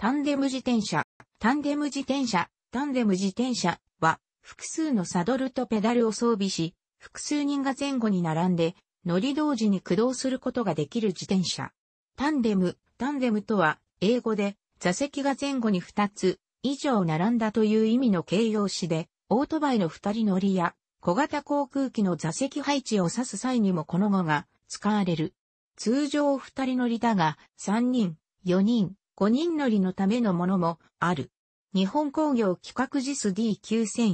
タンデム自転車、タンデム自転車、タンデム自転車は、複数のサドルとペダルを装備し、複数人が前後に並んで、乗り同時に駆動することができる自転車。タンデム、タンデムとは、英語で、座席が前後に2つ以上並んだという意味の形容詞で、オートバイの2人乗りや、小型航空機の座席配置を指す際にもこの語が使われる。通常2人乗りだが、3人、4人、5人乗りのためのものもある。日本工業規格 JIS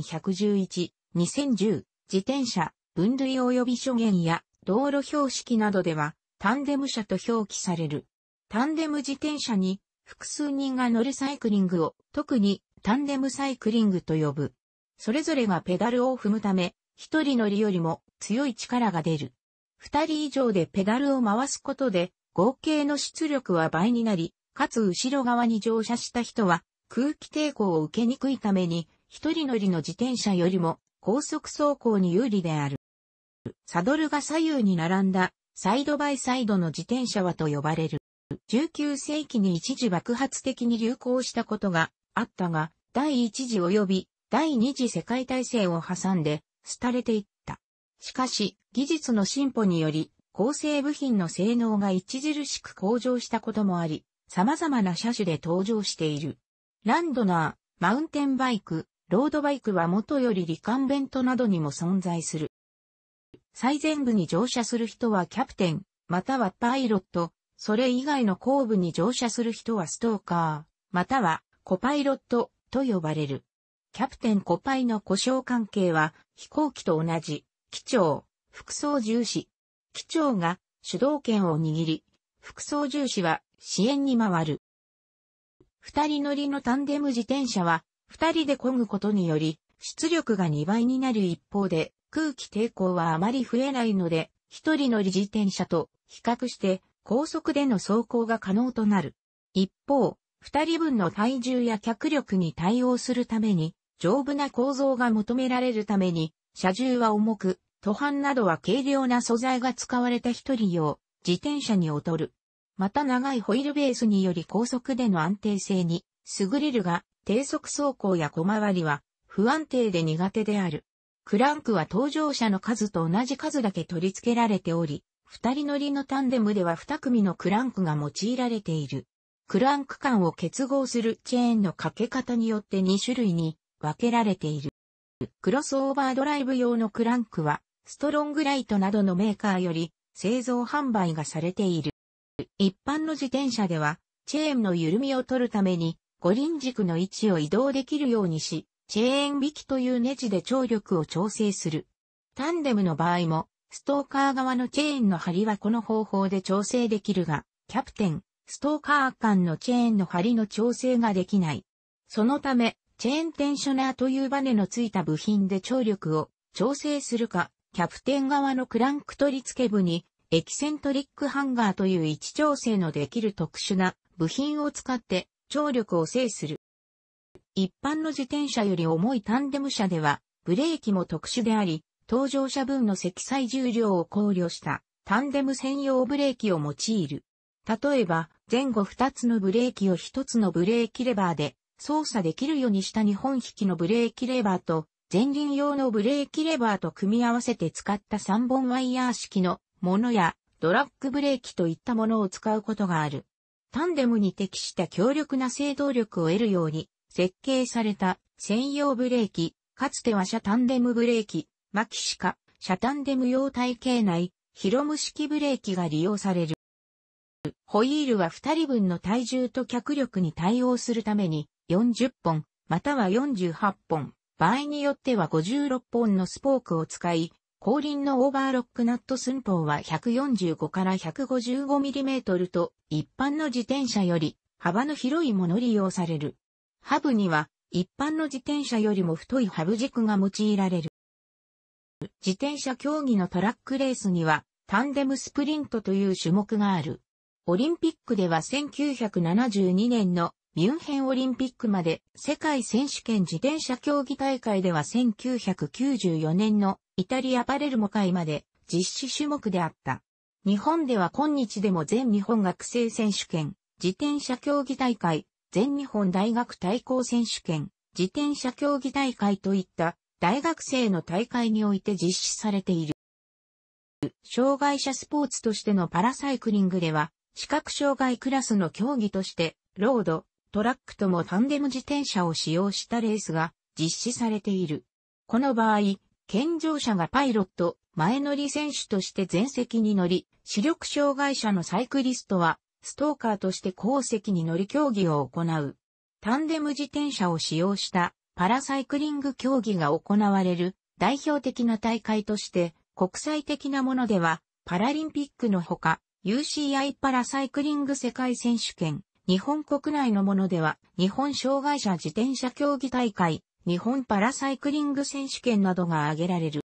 D9111-2010 自転車、分類及び諸言や道路標識などではタンデム車と表記される。タンデム自転車に複数人が乗るサイクリングを特にタンデムサイクリングと呼ぶ。それぞれがペダルを踏むため、一人乗りよりも強い力が出る。二人以上でペダルを回すことで合計の出力は倍になり、かつ後ろ側に乗車した人は空気抵抗を受けにくいために、一人乗りの自転車よりも高速走行に有利である。サドルが左右に並んだサイドバイサイドの自転車はと呼ばれる。19世紀に一時爆発的に流行したことがあったが、第一次及び第二次世界大戦を挟んで、廃れていった。しかし、技術の進歩により、構成部品の性能が著しく向上したこともあり、様々な車種で登場している。ランドナー、マウンテンバイク、ロードバイクは元よりリカンベントなどにも存在する。最前部に乗車する人はキャプテン、またはパイロット、それ以外の後部に乗車する人はストーカー、またはコパイロットと呼ばれる。キャプテンコパイの故障関係は飛行機と同じ、機長、副操縦士。機長が主導権を握り、副操縦士は支援に回る。二人乗りのタンデム自転車は、二人で漕ぐことにより、出力が2倍になる一方で、空気抵抗はあまり増えないので、一人乗り自転車と比較して高速での走行が可能となる。一方、二人分の体重や脚力に対応するために、丈夫な構造が求められるために、車重は重く、途半などは軽量な素材が使われた一人用、自転車に劣る。また長いホイールベースにより高速での安定性に優れるが、低速走行や小回りは不安定で苦手である。クランクは搭乗者の数と同じ数だけ取り付けられており、二人乗りのタンデムでは二組のクランクが用いられている。クランク間を結合するチェーンのかけ方によって2種類に分けられている。クロスオーバードライブ用のクランクは、ストロングライトなどのメーカーより製造販売がされている。一般の自転車では、チェーンの緩みを取るために、五輪軸の位置を移動できるようにし、チェーン引きというネジで張力を調整する。タンデムの場合も、ストーカー側のチェーンの張りはこの方法で調整できるが、キャプテン、ストーカー間のチェーンの張りの調整ができない。そのため、チェーンテンショナーというバネのついた部品で張力を調整するか、キャプテン側のクランク取り付け部にエキセントリックハンガーという位置調整のできる特殊な部品を使って張力を制する。一般の自転車より重いタンデム車では、ブレーキも特殊であり、搭乗者分の積載重量を考慮したタンデム専用ブレーキを用いる。例えば、前後2つのブレーキを1つのブレーキレバーで操作できるようにした2本引きのブレーキレバーと前輪用のブレーキレバーと組み合わせて使った3本ワイヤー式のものやドラッグブレーキといったものを使うことがある。タンデムに適した強力な制動力を得るように設計された専用ブレーキ、かつては車タンデムブレーキ、マキシカ、車タンデム用体系内、ヒロム式ブレーキが利用される。ホイールは2人分の体重と脚力に対応するために40本、または48本、場合によっては56本のスポークを使い、後輪のオーバーロックナット寸法は145から 155mm と一般の自転車より幅の広いもの利用される。ハブには一般の自転車よりも太いハブ軸が用いられる。自転車競技のトラックレースにはタンデムスプリントという種目がある。オリンピックでは1972年のミュンヘンオリンピックまで世界選手権自転車競技大会では1994年のイタリアパレルモ会まで実施種目であった。日本では今日でも全日本学生選手権、自転車競技大会、全日本大学対抗選手権、自転車競技大会といった大学生の大会において実施されている。障害者スポーツとしてのパラサイクリングでは、視覚障害クラスの競技として、ロード、トラックともタンデム自転車を使用したレースが実施されている。この場合、健常者がパイロット、前乗り選手として前席に乗り、視力障害者のサイクリストは、ストーカーとして後席に乗り競技を行う。タンデム自転車を使用したパラサイクリング競技が行われる代表的な大会として国際的なものではパラリンピックのほか UCI パラサイクリング世界選手権、日本国内のものでは日本障害者自転車競技大会、日本パラサイクリング選手権などが挙げられる。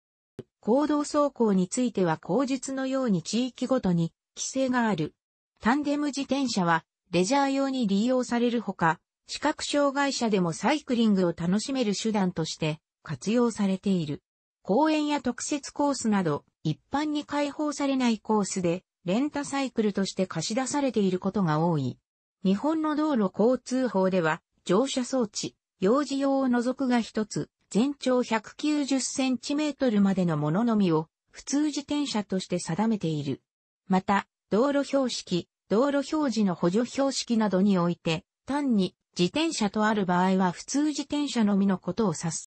行動走行については口述のように地域ごとに規制がある。タンデム自転車はレジャー用に利用されるほか、視覚障害者でもサイクリングを楽しめる手段として活用されている。公園や特設コースなど一般に開放されないコースでレンタサイクルとして貸し出されていることが多い。日本の道路交通法では乗車装置、幼児用を除くが一つ、全長 190cm までのもののみを普通自転車として定めている。また、道路標識、道路表示の補助標識などにおいて、単に自転車とある場合は普通自転車のみのことを指す。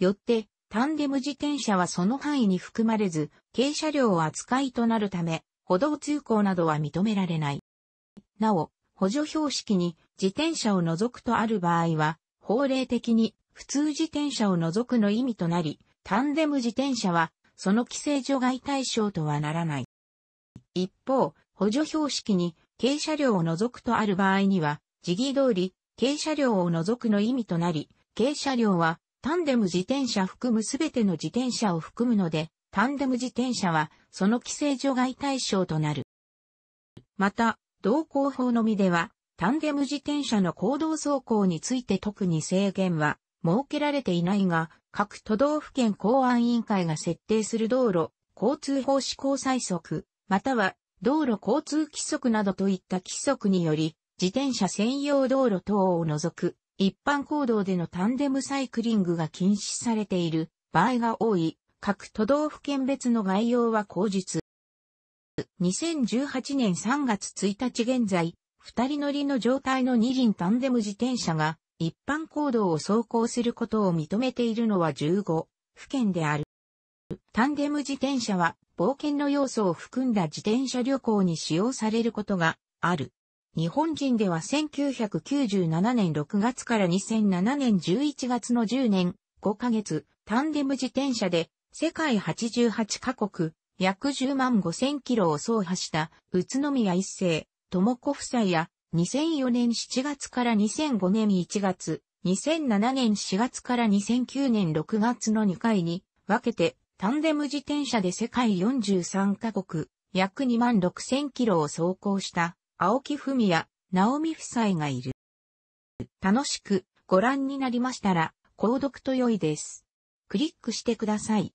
よって、タンデム自転車はその範囲に含まれず、軽車両扱いとなるため、歩道通行などは認められない。なお、補助標識に自転車を除くとある場合は、法令的に普通自転車を除くの意味となり、タンデム自転車はその規制除外対象とはならない。一方、補助標識に軽車両を除くとある場合には、時期通り軽車両を除くの意味となり、軽車両はタンデム自転車含むすべての自転車を含むので、タンデム自転車はその規制除外対象となる。また、同行法のみでは、タンデム自転車の行動走行について特に制限は設けられていないが、各都道府県公安委員会が設定する道路、交通法施行最速、または道路交通規則などといった規則により、自転車専用道路等を除く一般行動でのタンデムサイクリングが禁止されている場合が多い各都道府県別の概要は後日。2018年3月1日現在、二人乗りの状態の二輪タンデム自転車が一般行動を走行することを認めているのは15府県である。タンデム自転車は冒険の要素を含んだ自転車旅行に使用されることがある。日本人では1997年6月から2007年11月の10年5ヶ月タンデム自転車で世界88カ国約10万5000キロを走破した宇都宮一世智子夫妻や、2004年7月から2005年1月、2007年4月から2009年6月の2回に分けて、タンデム自転車で世界43カ国、約2万6000キロを走行した青木文也、直美夫妻がいる。楽しくご覧になりましたら、購読と良いです。クリックしてください。